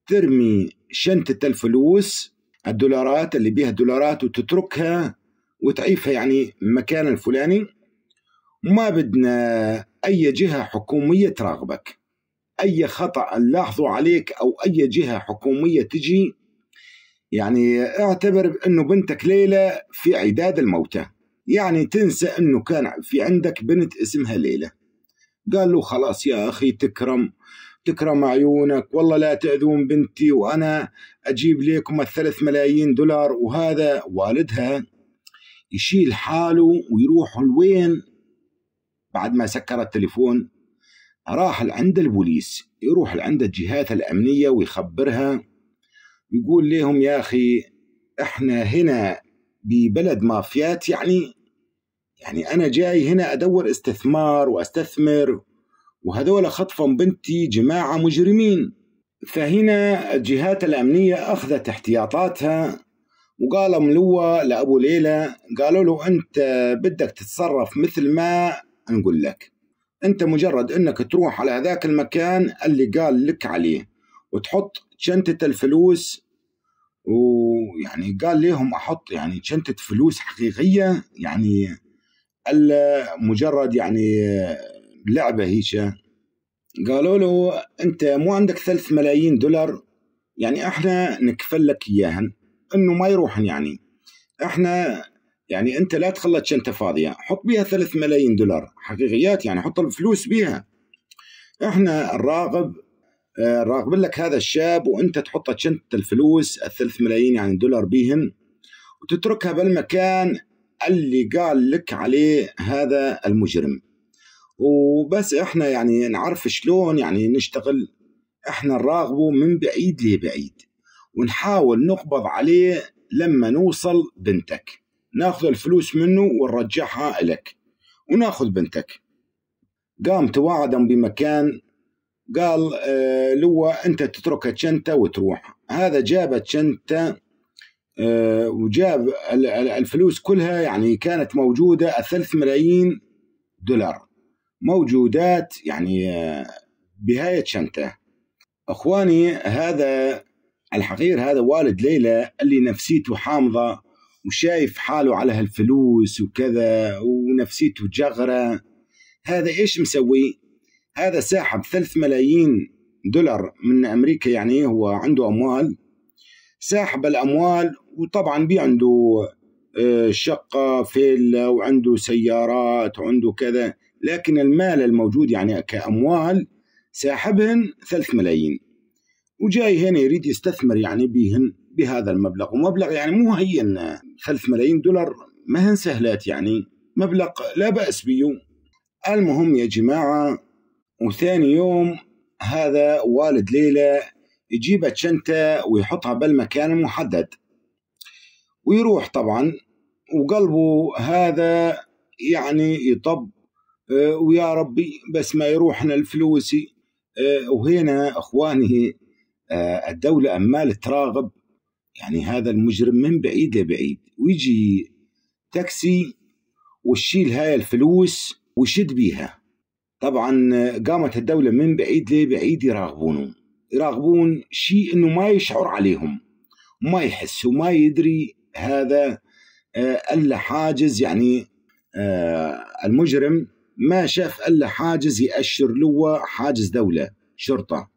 S1: ترمي شنطة الفلوس الدولارات اللي بيها دولارات وتتركها وتعيفها يعني مكان الفلاني ما بدنا أي جهة حكومية تراقبك أي خطأ نلاحظه عليك أو أي جهة حكومية تجي يعني اعتبر أنه بنتك ليلى في عداد الموتى يعني تنسى أنه كان في عندك بنت اسمها ليلى قال له خلاص يا أخي تكرم تكرم عيونك والله لا تأذون بنتي وأنا أجيب لكم الثلاث ملايين دولار وهذا والدها يشيل حاله ويروح لوين بعد ما سكر التليفون راح لعند البوليس يروح لعند الجهات الأمنية ويخبرها يقول لهم يا أخي احنا هنا ببلد مافيات يعني يعني أنا جاي هنا أدور استثمار وأستثمر وهذول خطفا بنتي جماعة مجرمين فهنا الجهات الأمنية أخذت احتياطاتها وقال ملوى لأبو ليلى قالوا له أنت بدك تتصرف مثل ما نقول لك أنت مجرد أنك تروح على هذاك المكان اللي قال لك عليه وتحط شنطة الفلوس ويعني قال ليهم أحط يعني شنطة فلوس حقيقية يعني مجرد يعني لعبه هيشة قالوا له انت مو عندك ثلاث ملايين دولار يعني احنا نكفل لك اياهن انه ما يروحن يعني احنا يعني انت لا تخلى شنطه فاضيه حط بيها ثلاث ملايين دولار حقيقيات يعني حط الفلوس بيها احنا نراقب آه، راغب لك هذا الشاب وانت تحط شنطه الفلوس الثلاث ملايين يعني دولار بيهن وتتركها بالمكان اللي قال لك عليه هذا المجرم وبس احنا يعني نعرف شلون يعني نشتغل احنا نراقبه من بعيد لبعيد ونحاول نقبض عليه لما نوصل بنتك ناخذ الفلوس منه ونرجعها لك وناخذ بنتك قام تواعدا بمكان قال اه لو انت تترك شنطة وتروح هذا جاب شنطة آه، وجاب الفلوس كلها يعني كانت موجودة الثلاث ملايين دولار موجودات يعني آه، بهاية شنطة أخواني هذا الحقير هذا والد ليلى اللي نفسيته حامضة وشايف حاله على هالفلوس وكذا ونفسيته جغرة هذا إيش مسوي هذا ساحب ثلاث ملايين دولار من أمريكا يعني هو عنده أموال ساحب الأموال وطبعا بي عنده آه، شقة فيلا وعنده سيارات وعنده كذا لكن المال الموجود يعني كأموال ساحبهن ثلاث ملايين وجاي هنا يريد يستثمر يعني بهن بهذا المبلغ ومبلغ يعني مو هين ثلاث ملايين دولار ما هن سهلات يعني مبلغ لا بأس بيه المهم يا جماعة وثاني يوم هذا والد ليلى يجيب شنطة ويحطها بالمكان المحدد ويروح طبعا وقلبه هذا يعني يطب آه، ويا ربي بس ما يروحنا الفلوسي آه، وهنا اخواني آه، الدوله امال تراغب يعني هذا المجرم من بعيد لبعيد ويجي تاكسي وتشيل هاي الفلوس ويشد بيها طبعا قامت الدولة من بعيد لبعيد يراغبونه يراغبون شيء انه ما يشعر عليهم ما يحس وما يدري هذا آه، الا حاجز يعني آه، المجرم ما شاف الا حاجز ياشر له حاجز دوله شرطه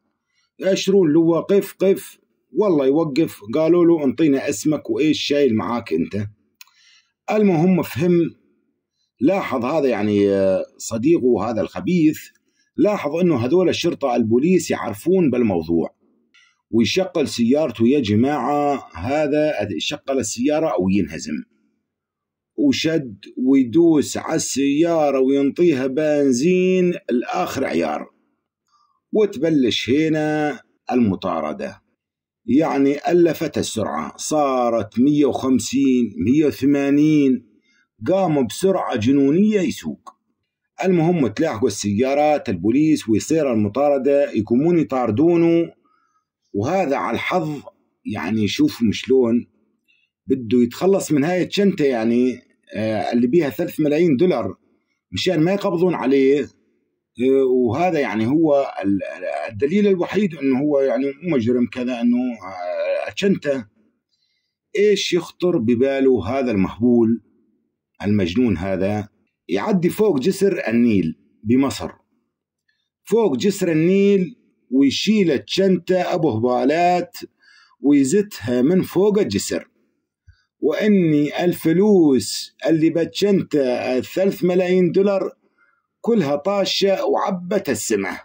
S1: ياشرون له قف قف والله يوقف قالوا له انطينا اسمك وايش شايل معاك انت المهم فهم لاحظ هذا يعني آه، صديقه هذا الخبيث لاحظ انه هذول الشرطه البوليس يعرفون بالموضوع ويشقل سيارته يا جماعة هذا شقل السيارة أو ينهزم وشد ويدوس على السيارة وينطيها بنزين الآخر عيار وتبلش هنا المطاردة يعني ألفت السرعة صارت 150 180 قام بسرعة جنونية يسوق المهم تلاحقوا السيارات البوليس ويصير المطاردة يقومون يطاردونه وهذا على الحظ يعني شوف شلون بده يتخلص من هاي الشنطة يعني آه، اللي بيها ثلاث ملايين دولار مشان ما يقبضون عليه آه، وهذا يعني هو الدليل الوحيد انه هو يعني مجرم كذا انه آه، شنطة ايش يخطر بباله هذا المهبول المجنون هذا يعدي فوق جسر النيل بمصر فوق جسر النيل ويشيل الشنطة أبو هبالات ويزتها من فوق الجسر وإني الفلوس اللي بتشنت الثلث ملايين دولار كلها طاشة وعبت السماء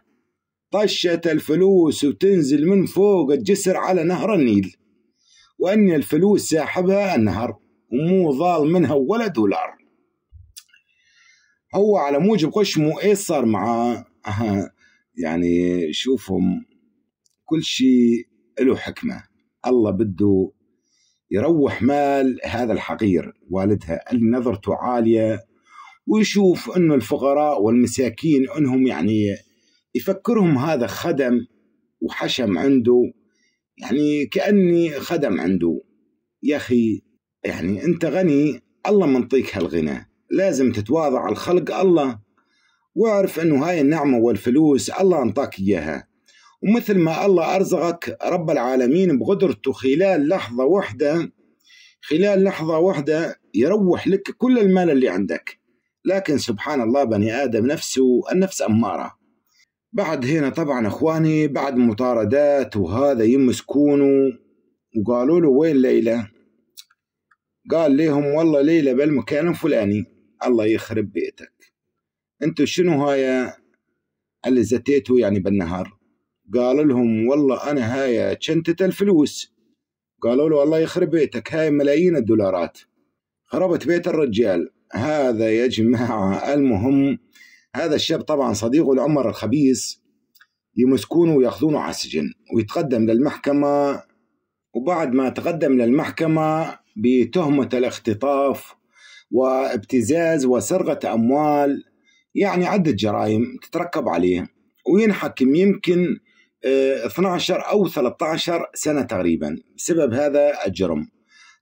S1: طشت الفلوس وتنزل من فوق الجسر على نهر النيل وإني الفلوس ساحبها النهر ومو ضال منها ولا دولار هو على موجب قشمه ايش صار معاه؟ أها يعني شوفهم كل شيء له حكمه الله بده يروح مال هذا الحقير والدها اللي نظرته عاليه ويشوف انه الفقراء والمساكين انهم يعني يفكرهم هذا خدم وحشم عنده يعني كاني خدم عنده يا اخي يعني انت غني الله منطيك هالغنى لازم تتواضع الخلق الله واعرف أنه هاي النعمة والفلوس الله أنطاك إياها ومثل ما الله أرزقك رب العالمين بقدرته خلال لحظة واحدة خلال لحظة واحدة يروح لك كل المال اللي عندك لكن سبحان الله بني آدم نفسه النفس أمارة بعد هنا طبعا اخواني بعد مطاردات وهذا يمسكونه وقالوا له وين ليلى قال لهم والله ليلى بالمكان الفلاني الله يخرب بيتك انتو شنو هاي اللي زتيتو يعني بالنهار قال لهم والله انا هاي شنتة الفلوس قالوا له الله يخرب بيتك هاي ملايين الدولارات خربت بيت الرجال هذا يا جماعة المهم هذا الشاب طبعا صديقه لعمر الخبيث يمسكونه وياخذونه على السجن ويتقدم للمحكمة وبعد ما تقدم للمحكمة بتهمة الاختطاف وابتزاز وسرقة أموال يعني عدة جرائم تتركب عليه وينحكم يمكن 12 آه، أو 13 سنة تقريبا بسبب هذا الجرم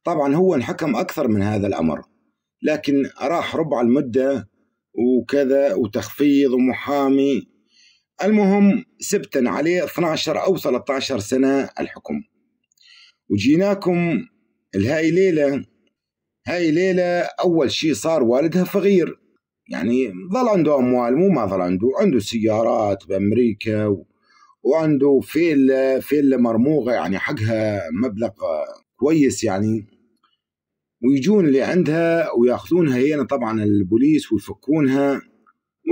S1: طبعا هو انحكم أكثر من هذا الأمر لكن راح ربع المدة وكذا وتخفيض ومحامي المهم سبتا عليه 12 أو 13 سنة الحكم وجيناكم لهاي ليلة هاي ليلة أول شي صار والدها فغير يعني ظل عنده أموال مو ما ظل عنده عنده سيارات بأمريكا و... وعنده فيل فيل مرموقة يعني حقها مبلغ كويس يعني ويجون اللي عندها وياخذونها هنا طبعا البوليس ويفكونها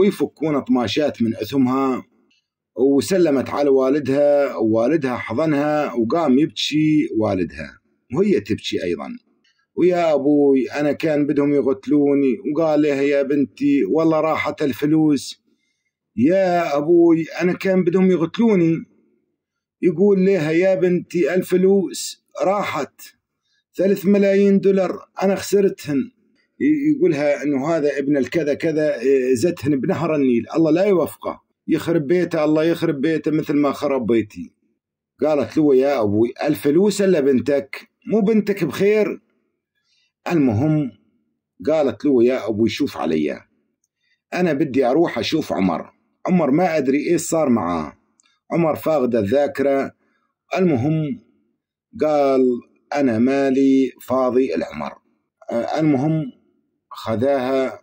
S1: ويفكون طماشات من اثمها وسلمت على والدها ووالدها حضنها وقام يبكي والدها وهي تبكي ايضا ويا ابوي انا كان بدهم يقتلوني وقال لها يا بنتي والله راحت الفلوس يا ابوي انا كان بدهم يقتلوني يقول لها يا بنتي الفلوس راحت ثلاث ملايين دولار انا خسرتهن يقولها انه هذا ابن الكذا كذا إيه، زتهن بنهر النيل الله لا يوفقه يخرب بيته الله يخرب بيته مثل ما خرب بيتي قالت له يا ابوي الفلوس الا بنتك مو بنتك بخير المهم قالت له يا أبوي شوف عليا أنا بدي أروح أشوف عمر عمر ما أدري إيش صار معاه عمر فاقد الذاكرة المهم قال أنا مالي فاضي العمر المهم خذاها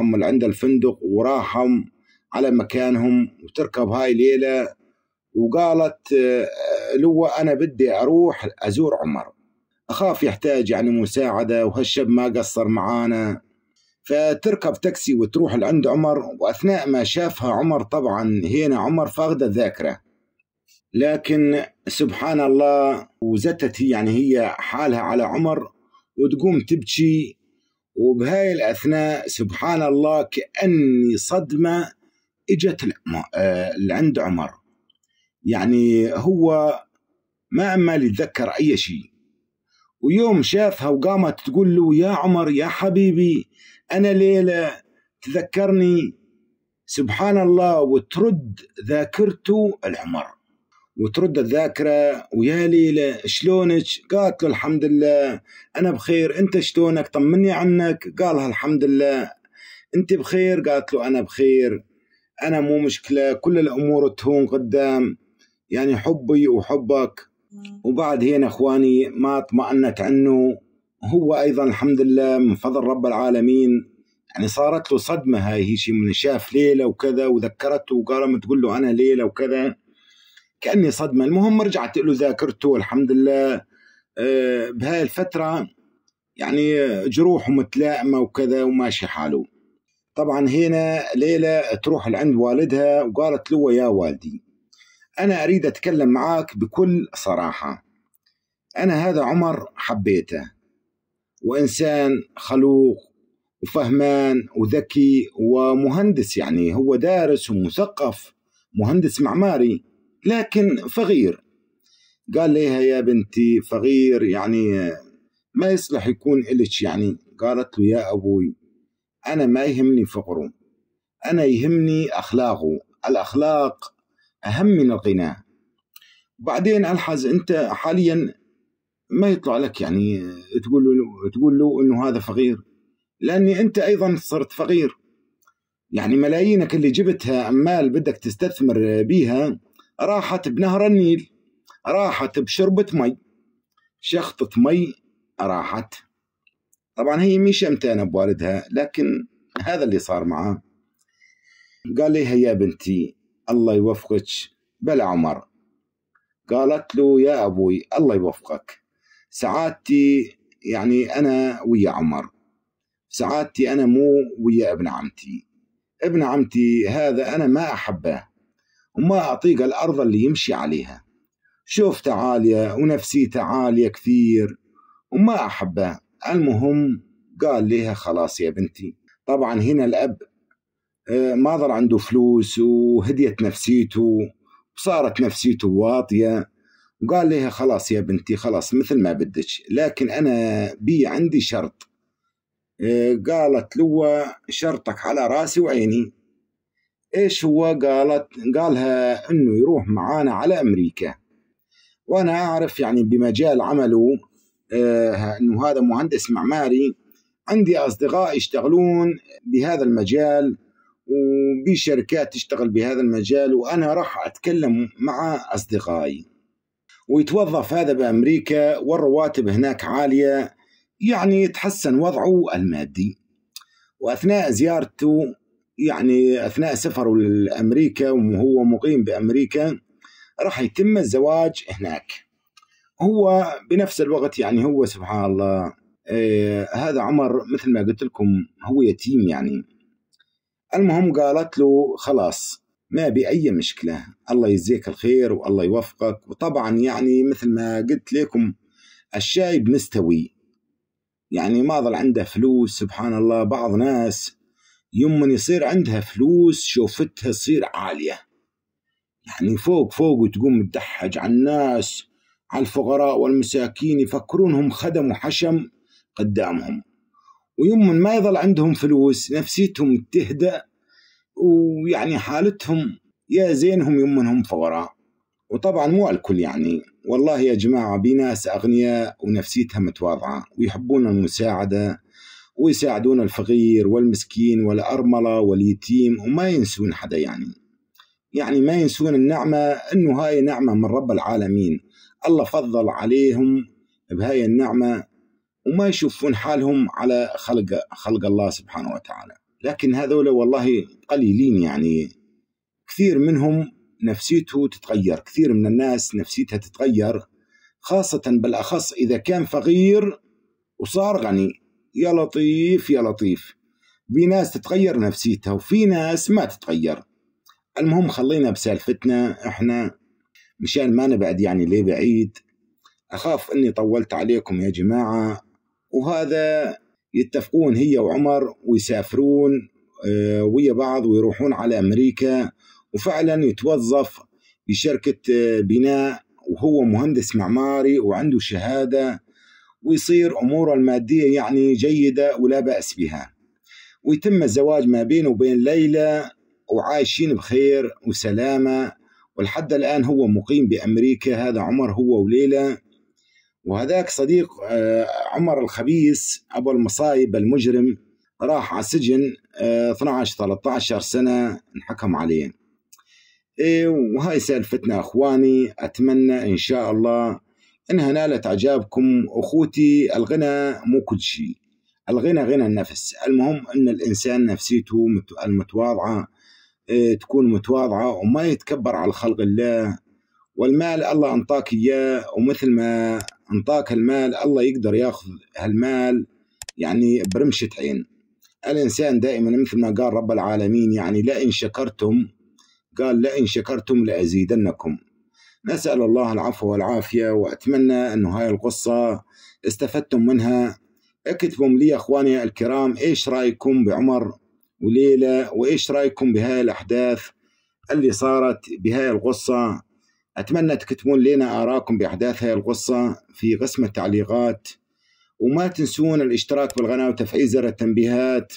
S1: من عند الفندق وراحوا على مكانهم وتركب هاي ليلة وقالت لو أنا بدي أروح أزور عمر أخاف يحتاج يعني مساعدة وهالشاب ما قصر معانا فتركب تاكسي وتروح لعند عمر وأثناء ما شافها عمر طبعا هنا عمر فاقدة الذاكرة لكن سبحان الله وزتت يعني هي حالها على عمر وتقوم تبكي وبهاي الأثناء سبحان الله كأني صدمة إجت آه، لعند عمر يعني هو ما عمال يتذكر أي شيء ويوم شافها وقامت تقول له يا عمر يا حبيبي أنا ليلة تذكرني سبحان الله وترد ذاكرته العمر وترد الذاكرة ويا ليلى شلونك قالت له الحمد لله أنا بخير أنت شلونك طمني عنك قالها الحمد لله أنت بخير قالت له أنا بخير أنا مو مشكلة كل الأمور تهون قدام يعني حبي وحبك وبعد هنا اخواني ما اطمأنت عنه هو ايضا الحمد لله من فضل رب العالمين يعني صارت له صدمه هاي هي شيء من شاف ليله وكذا وذكرته ما تقول له انا ليله وكذا كاني صدمه المهم رجعت له ذاكرته والحمد لله آه، بهاي الفتره يعني جروحه متلائمه وكذا وماشي حاله طبعا هنا ليلة تروح لعند والدها وقالت له يا والدي أنا أريد أتكلم معاك بكل صراحة أنا هذا عمر حبيته وإنسان خلوق وفهمان وذكي ومهندس يعني هو دارس ومثقف مهندس معماري لكن فقير قال ليها يا بنتي فقير يعني ما يصلح يكون إلك يعني قالت له يا أبوي أنا ما يهمني فقره أنا يهمني أخلاقه الأخلاق أهم من الغناء بعدين الحز أنت حاليا ما يطلع لك يعني تقول له تقول له انه هذا فقير لاني انت ايضا صرت فقير يعني ملايينك اللي جبتها عمال بدك تستثمر بيها راحت بنهر النيل راحت بشربة مي شخطة مي راحت طبعا هي مش امتانة بوالدها لكن هذا اللي صار معاه قال لها يا بنتي الله يوفقك بلا عمر قالت له يا أبوي الله يوفقك سعادتي يعني أنا ويا عمر سعادتي أنا مو ويا ابن عمتي ابن عمتي هذا أنا ما أحبه وما أعطيه الأرض اللي يمشي عليها شوفته عالية ونفسيته عالية كثير وما أحبه المهم قال لها خلاص يا بنتي طبعا هنا الأب آه، ما ظل عنده فلوس وهديت نفسيته وصارت نفسيته واطية وقال لها خلاص يا بنتي خلاص مثل ما بدك لكن أنا بي عندي شرط آه، قالت له شرطك على راسي وعيني ايش هو قالت قالها انه يروح معانا على امريكا وانا اعرف يعني بمجال عمله آه، انه هذا مهندس معماري عندي اصدقاء يشتغلون بهذا المجال وبشركات تشتغل بهذا المجال وأنا راح أتكلم مع أصدقائي ويتوظف هذا بأمريكا والرواتب هناك عالية يعني يتحسن وضعه المادي وأثناء زيارته يعني أثناء سفره لأمريكا وهو مقيم بأمريكا راح يتم الزواج هناك هو بنفس الوقت يعني هو سبحان الله آه هذا عمر مثل ما قلت لكم هو يتيم يعني المهم قالت له خلاص ما بأي مشكلة الله يجزيك الخير والله يوفقك وطبعا يعني مثل ما قلت لكم الشايب مستوي يعني ما ظل عنده فلوس سبحان الله بعض ناس من يصير عندها فلوس شوفتها تصير عالية يعني فوق فوق وتقوم تدحج على الناس على الفقراء والمساكين يفكرونهم خدم وحشم قدامهم ويوم ما يظل عندهم فلوس نفسيتهم تهدأ ويعني حالتهم يا زينهم يمنهم فقراء وطبعا مو على الكل يعني والله يا جماعة بناس أغنياء ونفسيتها متواضعة ويحبون المساعدة ويساعدون الفقير والمسكين والأرملة واليتيم وما ينسون حدا يعني يعني ما ينسون النعمة أنه هاي نعمة من رب العالمين الله فضل عليهم بهاي النعمة وما يشوفون حالهم على خلق خلق الله سبحانه وتعالى لكن هذول والله قليلين يعني كثير منهم نفسيته تتغير كثير من الناس نفسيتها تتغير خاصة بالأخص إذا كان فقير وصار غني يا لطيف يا لطيف في ناس تتغير نفسيتها وفي ناس ما تتغير المهم خلينا بسالفتنا احنا مشان ما نبعد يعني ليه بعيد أخاف أني طولت عليكم يا جماعة وهذا يتفقون هي وعمر ويسافرون آه، ويا بعض ويروحون على امريكا وفعلا يتوظف بشركه آه، بناء وهو مهندس معماري وعنده شهاده ويصير اموره الماديه يعني جيده ولا باس بها ويتم الزواج ما بينه وبين ليلى وعايشين بخير وسلامه ولحد الان هو مقيم بامريكا هذا عمر هو وليلى وهذاك صديق آه، عمر الخبيث أبو المصايب المجرم راح على سجن 12 13 سنة انحكم عليه إيه، وهاي سالفتنا أخواني أتمنى إن شاء الله إنها نالت إعجابكم أخوتي الغنى مو كل شيء الغنى غنى النفس المهم أن الإنسان نفسيته المتواضعة إيه، تكون متواضعة وما يتكبر على خلق الله والمال الله أنطاك إياه ومثل ما انطاك هالمال الله يقدر ياخذ هالمال يعني برمشة عين الإنسان دائما مثل ما قال رب العالمين يعني لئن شكرتم قال لئن شكرتم لأزيدنكم نسأل الله العفو والعافية وأتمنى أن هاي القصة استفدتم منها اكتبوا لي أخواني الكرام إيش رأيكم بعمر وليلى وإيش رأيكم بهاي الأحداث اللي صارت بهاي القصة أتمنى تكتبون لنا آراءكم بأحداث هاي القصة في قسم التعليقات وما تنسون الاشتراك بالقناة وتفعيل زر التنبيهات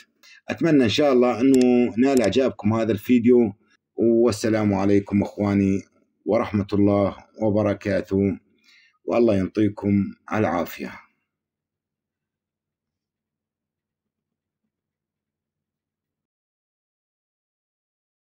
S1: أتمنى إن شاء الله أنه نال إعجابكم هذا الفيديو والسلام عليكم أخواني ورحمة الله وبركاته والله ينطيكم العافية